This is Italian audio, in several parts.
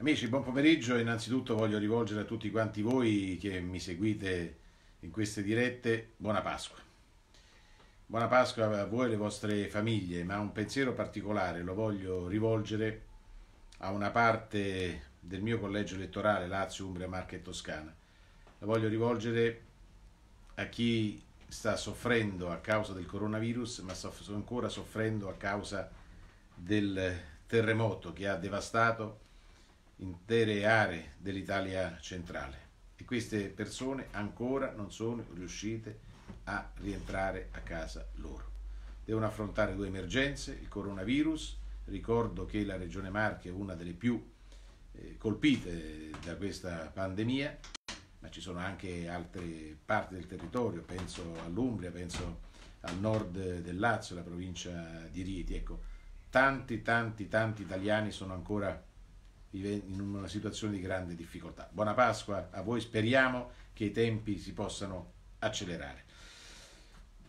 Amici, buon pomeriggio. Innanzitutto voglio rivolgere a tutti quanti voi che mi seguite in queste dirette buona Pasqua. Buona Pasqua a voi e alle vostre famiglie, ma un pensiero particolare lo voglio rivolgere a una parte del mio collegio elettorale Lazio, Umbria, Marche e Toscana. Lo voglio rivolgere a chi sta soffrendo a causa del coronavirus, ma sta ancora soffrendo a causa del terremoto che ha devastato intere aree dell'Italia centrale e queste persone ancora non sono riuscite a rientrare a casa loro. Devono affrontare due emergenze, il coronavirus, ricordo che la Regione Marche è una delle più eh, colpite da questa pandemia, ma ci sono anche altre parti del territorio, penso all'Umbria, penso al nord del Lazio, la provincia di Rieti. Ecco, tanti, tanti, tanti italiani sono ancora vive in una situazione di grande difficoltà. Buona Pasqua a voi, speriamo che i tempi si possano accelerare.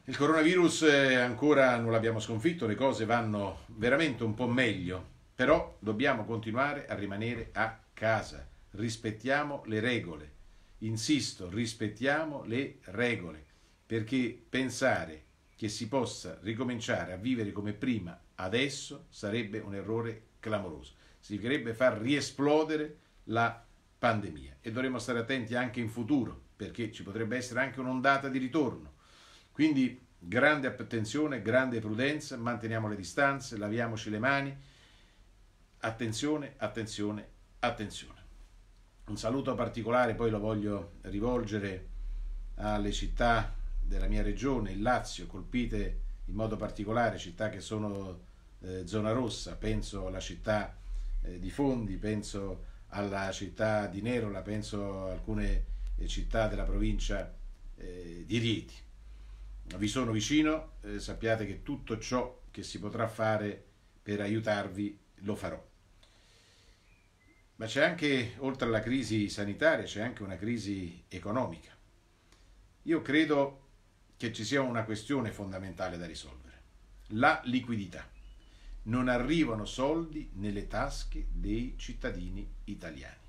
Il coronavirus eh, ancora non l'abbiamo sconfitto, le cose vanno veramente un po' meglio, però dobbiamo continuare a rimanere a casa, rispettiamo le regole, insisto, rispettiamo le regole, perché pensare che si possa ricominciare a vivere come prima adesso sarebbe un errore clamoroso significherebbe far riesplodere la pandemia e dovremo stare attenti anche in futuro perché ci potrebbe essere anche un'ondata di ritorno. Quindi grande attenzione, grande prudenza, manteniamo le distanze, laviamoci le mani. Attenzione, attenzione, attenzione. Un saluto particolare poi lo voglio rivolgere alle città della mia regione, il Lazio, colpite in modo particolare, città che sono eh, zona rossa, penso alla città eh, di fondi, penso alla città di Nerola, penso a alcune eh, città della provincia eh, di Rieti. Vi sono vicino, eh, sappiate che tutto ciò che si potrà fare per aiutarvi lo farò. Ma c'è anche, oltre alla crisi sanitaria, c'è anche una crisi economica. Io credo che ci sia una questione fondamentale da risolvere, la liquidità non arrivano soldi nelle tasche dei cittadini italiani.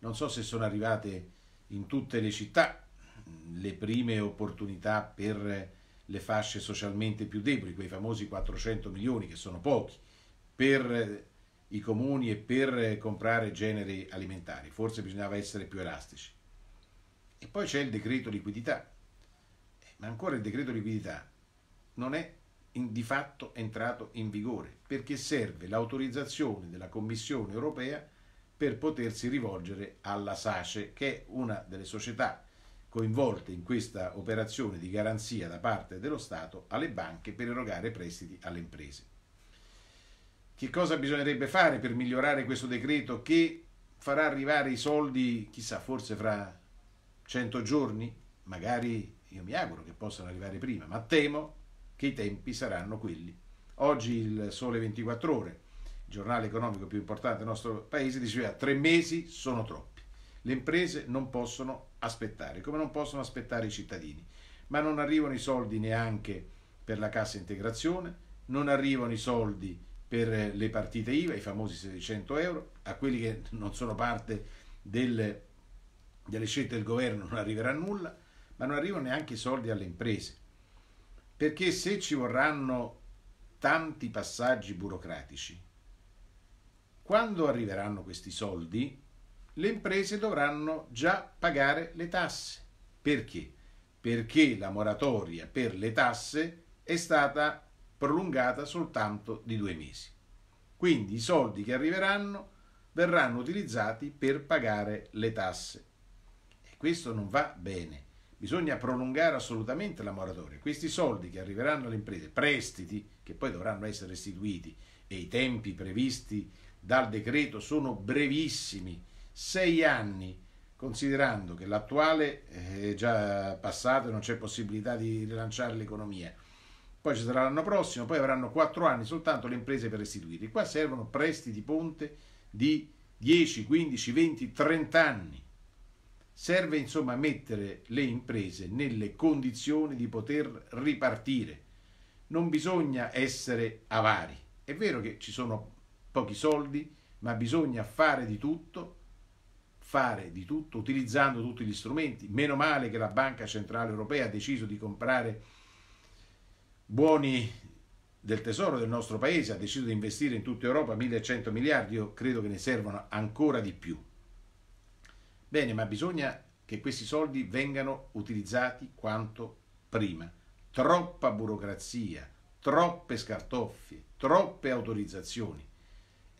Non so se sono arrivate in tutte le città mm, le prime opportunità per le fasce socialmente più deboli, quei famosi 400 milioni che sono pochi, per eh, i comuni e per eh, comprare generi alimentari. Forse bisognava essere più elastici. E poi c'è il decreto liquidità. Eh, ma ancora il decreto liquidità non è in, di fatto entrato in vigore, perché serve l'autorizzazione della Commissione europea per potersi rivolgere alla SACE, che è una delle società coinvolte in questa operazione di garanzia da parte dello Stato alle banche per erogare prestiti alle imprese. Che cosa bisognerebbe fare per migliorare questo decreto che farà arrivare i soldi, chissà, forse fra 100 giorni? Magari io mi auguro che possano arrivare prima, ma temo che i tempi saranno quelli. Oggi il Sole 24 Ore, il giornale economico più importante del nostro paese, diceva ah, tre mesi sono troppi. Le imprese non possono aspettare, come non possono aspettare i cittadini. Ma non arrivano i soldi neanche per la cassa integrazione, non arrivano i soldi per le partite IVA, i famosi 600 euro, a quelli che non sono parte delle, delle scelte del governo non arriverà nulla, ma non arrivano neanche i soldi alle imprese perché se ci vorranno tanti passaggi burocratici, quando arriveranno questi soldi, le imprese dovranno già pagare le tasse. Perché? Perché la moratoria per le tasse è stata prolungata soltanto di due mesi. Quindi i soldi che arriveranno verranno utilizzati per pagare le tasse. E questo non va bene Bisogna prolungare assolutamente la moratoria. Questi soldi che arriveranno alle imprese, prestiti che poi dovranno essere restituiti e i tempi previsti dal decreto sono brevissimi, sei anni, considerando che l'attuale eh, è già passato e non c'è possibilità di rilanciare l'economia. Poi ci sarà l'anno prossimo, poi avranno quattro anni soltanto le imprese per restituirli. Qua servono prestiti ponte di 10, 15, 20, 30 anni. Serve insomma mettere le imprese nelle condizioni di poter ripartire. Non bisogna essere avari. È vero che ci sono pochi soldi, ma bisogna fare di tutto, fare di tutto utilizzando tutti gli strumenti. Meno male che la Banca Centrale Europea ha deciso di comprare buoni del tesoro del nostro paese, ha deciso di investire in tutta Europa 1100 miliardi, io credo che ne servano ancora di più. Bene, ma bisogna che questi soldi vengano utilizzati quanto prima. Troppa burocrazia, troppe scartoffie, troppe autorizzazioni.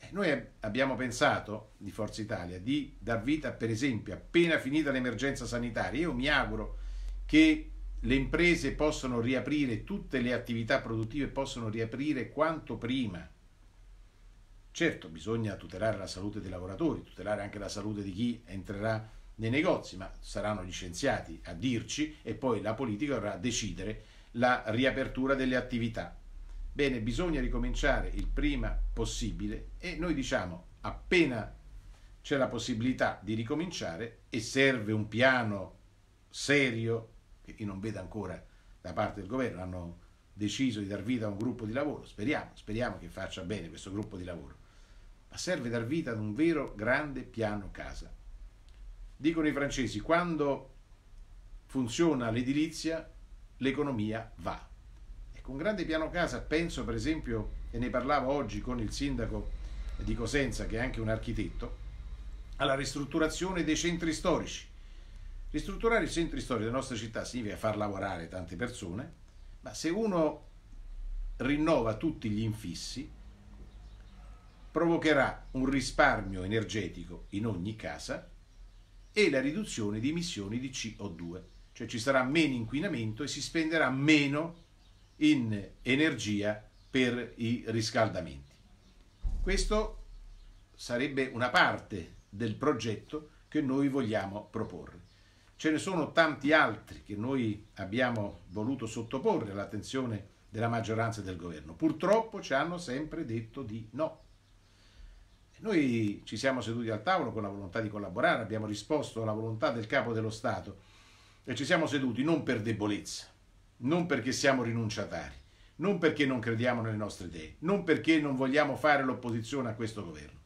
Eh, noi abbiamo pensato di Forza Italia di dar vita, per esempio, appena finita l'emergenza sanitaria, io mi auguro che le imprese possano riaprire, tutte le attività produttive possono riaprire quanto prima Certo, bisogna tutelare la salute dei lavoratori, tutelare anche la salute di chi entrerà nei negozi, ma saranno gli scienziati a dirci e poi la politica dovrà decidere la riapertura delle attività. Bene, bisogna ricominciare il prima possibile e noi diciamo appena c'è la possibilità di ricominciare e serve un piano serio, che io non vedo ancora da parte del governo, hanno deciso di dar vita a un gruppo di lavoro, speriamo, speriamo che faccia bene questo gruppo di lavoro, ma serve dar vita ad un vero grande piano casa. Dicono i francesi, quando funziona l'edilizia, l'economia va. Ecco, un grande piano casa, penso per esempio, e ne parlavo oggi con il sindaco di Cosenza, che è anche un architetto, alla ristrutturazione dei centri storici. Ristrutturare i centri storici della nostra città significa far lavorare tante persone, ma se uno rinnova tutti gli infissi, provocherà un risparmio energetico in ogni casa e la riduzione di emissioni di CO2, cioè ci sarà meno inquinamento e si spenderà meno in energia per i riscaldamenti. Questo sarebbe una parte del progetto che noi vogliamo proporre. Ce ne sono tanti altri che noi abbiamo voluto sottoporre all'attenzione della maggioranza del governo. Purtroppo ci hanno sempre detto di no. Noi ci siamo seduti al tavolo con la volontà di collaborare, abbiamo risposto alla volontà del capo dello Stato e ci siamo seduti non per debolezza, non perché siamo rinunciatari, non perché non crediamo nelle nostre idee, non perché non vogliamo fare l'opposizione a questo governo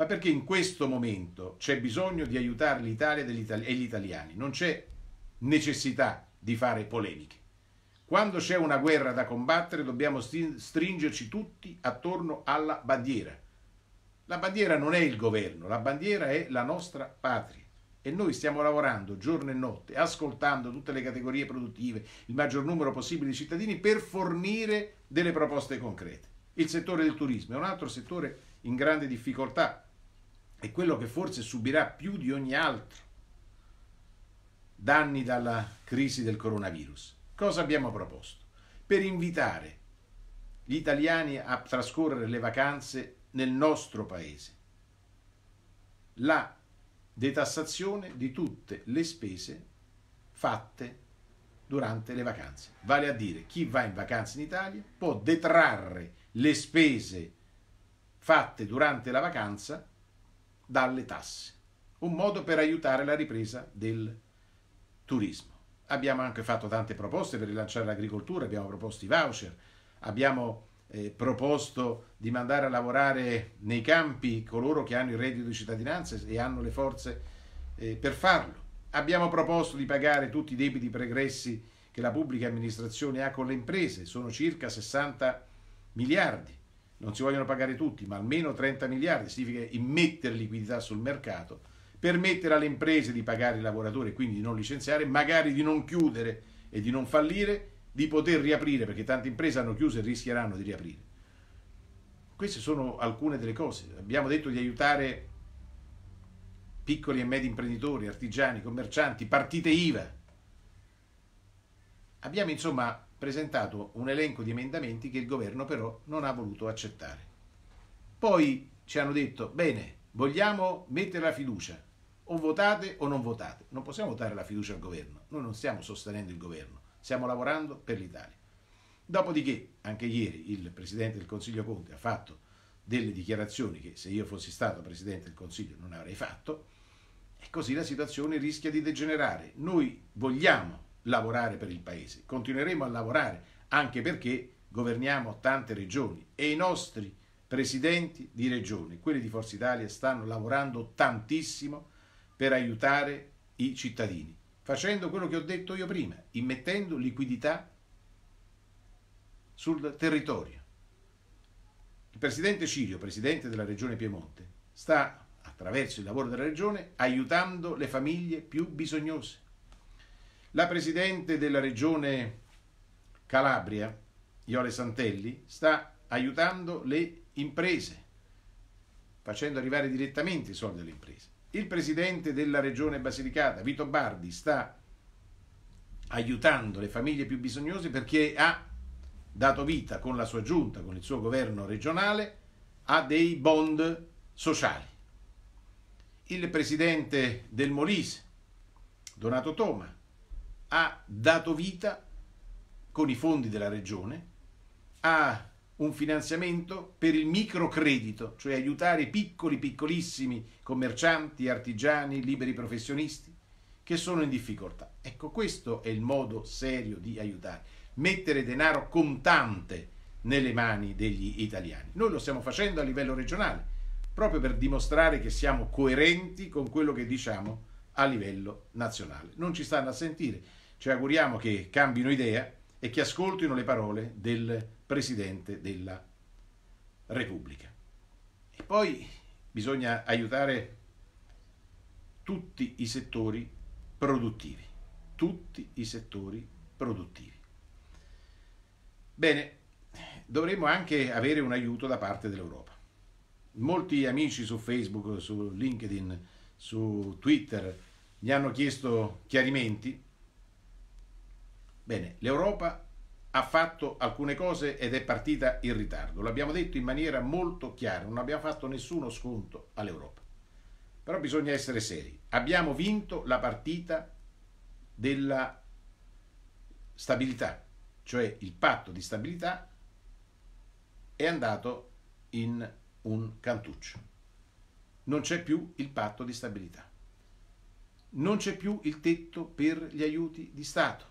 ma perché in questo momento c'è bisogno di aiutare l'Italia e gli italiani, non c'è necessità di fare polemiche. Quando c'è una guerra da combattere dobbiamo stringerci tutti attorno alla bandiera. La bandiera non è il governo, la bandiera è la nostra patria e noi stiamo lavorando giorno e notte, ascoltando tutte le categorie produttive, il maggior numero possibile di cittadini per fornire delle proposte concrete. Il settore del turismo è un altro settore in grande difficoltà è quello che forse subirà più di ogni altro danni dalla crisi del coronavirus. Cosa abbiamo proposto? Per invitare gli italiani a trascorrere le vacanze nel nostro paese. La detassazione di tutte le spese fatte durante le vacanze. Vale a dire, chi va in vacanza in Italia può detrarre le spese fatte durante la vacanza dalle tasse, un modo per aiutare la ripresa del turismo. Abbiamo anche fatto tante proposte per rilanciare l'agricoltura, abbiamo proposto i voucher, abbiamo eh, proposto di mandare a lavorare nei campi coloro che hanno il reddito di cittadinanza e hanno le forze eh, per farlo. Abbiamo proposto di pagare tutti i debiti pregressi che la pubblica amministrazione ha con le imprese, sono circa 60 miliardi non si vogliono pagare tutti, ma almeno 30 miliardi, significa immettere liquidità sul mercato, permettere alle imprese di pagare i lavoratori e quindi di non licenziare, magari di non chiudere e di non fallire, di poter riaprire, perché tante imprese hanno chiuso e rischieranno di riaprire. Queste sono alcune delle cose. Abbiamo detto di aiutare piccoli e medi imprenditori, artigiani, commercianti, partite IVA. Abbiamo insomma presentato un elenco di emendamenti che il governo però non ha voluto accettare. Poi ci hanno detto, bene, vogliamo mettere la fiducia, o votate o non votate. Non possiamo votare la fiducia al governo, noi non stiamo sostenendo il governo, stiamo lavorando per l'Italia. Dopodiché, anche ieri, il Presidente del Consiglio Conte ha fatto delle dichiarazioni che se io fossi stato Presidente del Consiglio non avrei fatto, e così la situazione rischia di degenerare. Noi vogliamo lavorare per il Paese, continueremo a lavorare anche perché governiamo tante regioni e i nostri presidenti di regione, quelli di Forza Italia, stanno lavorando tantissimo per aiutare i cittadini, facendo quello che ho detto io prima, immettendo liquidità sul territorio. Il presidente Cirio, presidente della regione Piemonte, sta attraverso il lavoro della regione aiutando le famiglie più bisognose la presidente della regione Calabria, Iole Santelli, sta aiutando le imprese, facendo arrivare direttamente i soldi alle imprese. Il presidente della regione Basilicata, Vito Bardi, sta aiutando le famiglie più bisognose perché ha dato vita con la sua giunta, con il suo governo regionale, a dei bond sociali. Il presidente del Molise, Donato Toma, ha dato vita con i fondi della regione a un finanziamento per il microcredito, cioè aiutare piccoli, piccolissimi commercianti, artigiani, liberi professionisti che sono in difficoltà. Ecco, questo è il modo serio di aiutare, mettere denaro contante nelle mani degli italiani. Noi lo stiamo facendo a livello regionale, proprio per dimostrare che siamo coerenti con quello che diciamo a livello nazionale. Non ci stanno a sentire ci auguriamo che cambino idea e che ascoltino le parole del Presidente della Repubblica. E poi bisogna aiutare tutti i settori produttivi, tutti i settori produttivi. Bene, dovremmo anche avere un aiuto da parte dell'Europa. Molti amici su Facebook, su LinkedIn, su Twitter mi hanno chiesto chiarimenti Bene, l'Europa ha fatto alcune cose ed è partita in ritardo, l'abbiamo detto in maniera molto chiara, non abbiamo fatto nessuno sconto all'Europa. Però bisogna essere seri, abbiamo vinto la partita della stabilità, cioè il patto di stabilità è andato in un cantuccio. Non c'è più il patto di stabilità. Non c'è più il tetto per gli aiuti di Stato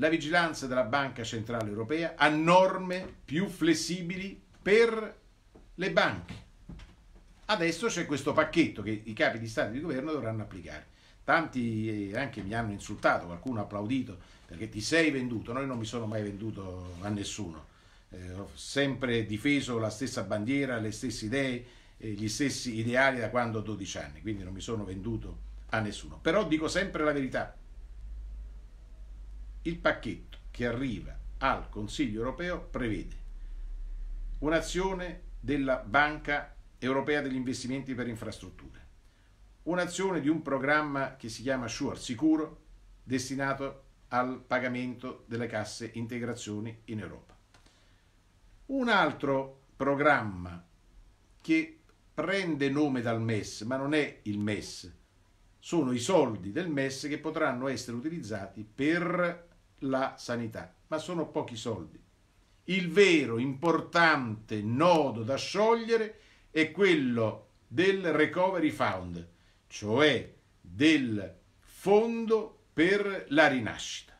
la vigilanza della Banca Centrale Europea a norme più flessibili per le banche. Adesso c'è questo pacchetto che i capi di Stato e di Governo dovranno applicare. Tanti eh, anche mi hanno insultato, qualcuno ha applaudito perché ti sei venduto, noi non mi sono mai venduto a nessuno. Eh, ho sempre difeso la stessa bandiera, le stesse idee, eh, gli stessi ideali da quando ho 12 anni, quindi non mi sono venduto a nessuno. Però dico sempre la verità, il pacchetto che arriva al Consiglio europeo prevede un'azione della Banca europea degli investimenti per infrastrutture, un'azione di un programma che si chiama Sure Sicuro destinato al pagamento delle casse integrazioni in Europa. Un altro programma che prende nome dal MES, ma non è il MES, sono i soldi del MES che potranno essere utilizzati per la sanità, ma sono pochi soldi. Il vero importante nodo da sciogliere è quello del Recovery Fund, cioè del fondo per la rinascita.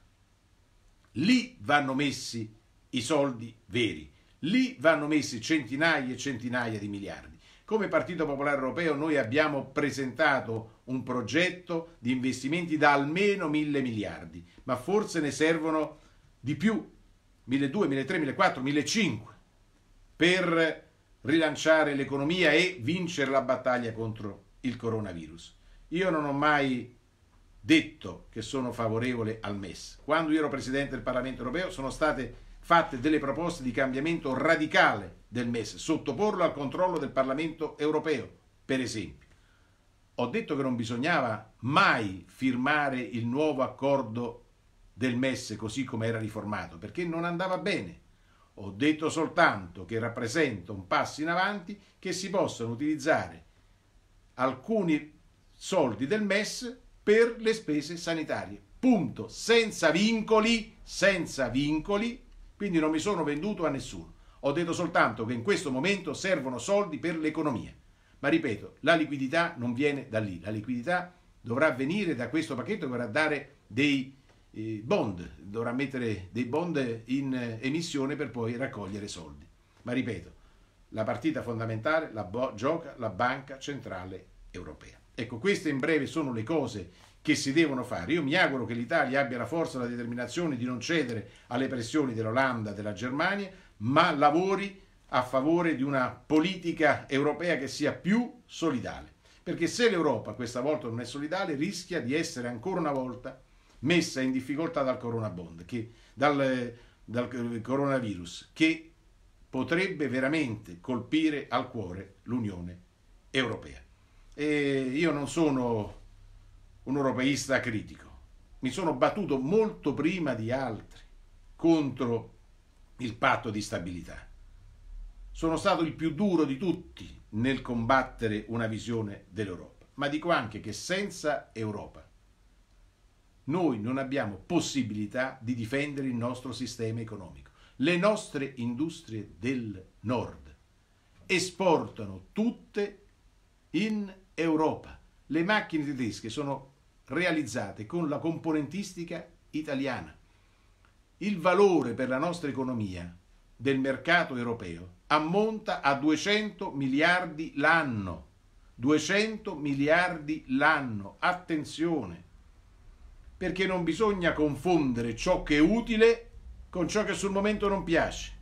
Lì vanno messi i soldi veri, lì vanno messi centinaia e centinaia di miliardi. Come Partito Popolare Europeo noi abbiamo presentato un progetto di investimenti da almeno mille miliardi, ma forse ne servono di più, 1200, 1300, 1400, 1500, per rilanciare l'economia e vincere la battaglia contro il coronavirus. Io non ho mai detto che sono favorevole al MES. Quando io ero Presidente del Parlamento europeo sono state fatte delle proposte di cambiamento radicale del MES, sottoporlo al controllo del Parlamento europeo, per esempio ho detto che non bisognava mai firmare il nuovo accordo del MES così come era riformato, perché non andava bene. Ho detto soltanto che rappresenta un passo in avanti che si possano utilizzare alcuni soldi del MES per le spese sanitarie. Punto. Senza vincoli, senza vincoli, quindi non mi sono venduto a nessuno. Ho detto soltanto che in questo momento servono soldi per l'economia. Ma ripeto, la liquidità non viene da lì, la liquidità dovrà venire da questo pacchetto che dovrà dare dei eh, bond, dovrà mettere dei bond in eh, emissione per poi raccogliere soldi. Ma ripeto, la partita fondamentale la gioca la Banca Centrale Europea. Ecco, queste in breve sono le cose che si devono fare. Io mi auguro che l'Italia abbia la forza e la determinazione di non cedere alle pressioni dell'Olanda, della Germania, ma lavori a favore di una politica europea che sia più solidale. Perché se l'Europa questa volta non è solidale rischia di essere ancora una volta messa in difficoltà dal, coronabond, che, dal, dal coronavirus, che potrebbe veramente colpire al cuore l'Unione Europea. E io non sono un europeista critico, mi sono battuto molto prima di altri contro il patto di stabilità sono stato il più duro di tutti nel combattere una visione dell'Europa, ma dico anche che senza Europa noi non abbiamo possibilità di difendere il nostro sistema economico. Le nostre industrie del nord esportano tutte in Europa. Le macchine tedesche sono realizzate con la componentistica italiana. Il valore per la nostra economia del mercato europeo ammonta a 200 miliardi l'anno. 200 miliardi l'anno. Attenzione, perché non bisogna confondere ciò che è utile con ciò che sul momento non piace.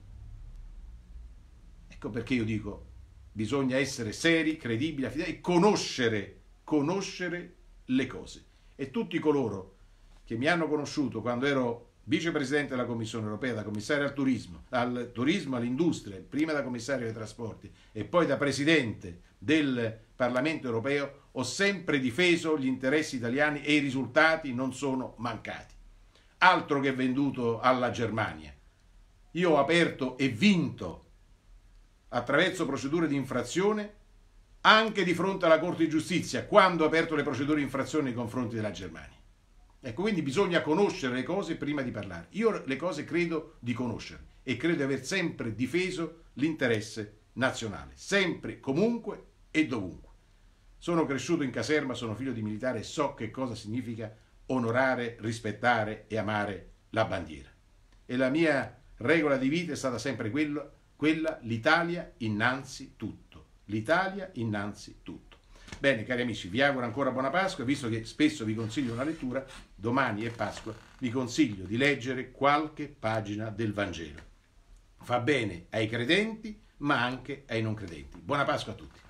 Ecco perché io dico, bisogna essere seri, credibili, affidabili e conoscere, conoscere le cose. E tutti coloro che mi hanno conosciuto quando ero vicepresidente della Commissione europea, da commissario al turismo, al turismo, all'industria, prima da commissario dei trasporti e poi da presidente del Parlamento europeo, ho sempre difeso gli interessi italiani e i risultati non sono mancati. Altro che venduto alla Germania. Io ho aperto e vinto attraverso procedure di infrazione anche di fronte alla Corte di Giustizia quando ho aperto le procedure di infrazione nei confronti della Germania. Ecco, quindi bisogna conoscere le cose prima di parlare. Io le cose credo di conoscere e credo di aver sempre difeso l'interesse nazionale, sempre, comunque e dovunque. Sono cresciuto in caserma, sono figlio di militare e so che cosa significa onorare, rispettare e amare la bandiera. E la mia regola di vita è stata sempre quello, quella, l'Italia innanzi tutto. L'Italia innanzi tutto. Bene, cari amici, vi auguro ancora buona Pasqua, visto che spesso vi consiglio una lettura, domani è Pasqua, vi consiglio di leggere qualche pagina del Vangelo. Fa bene ai credenti, ma anche ai non credenti. Buona Pasqua a tutti.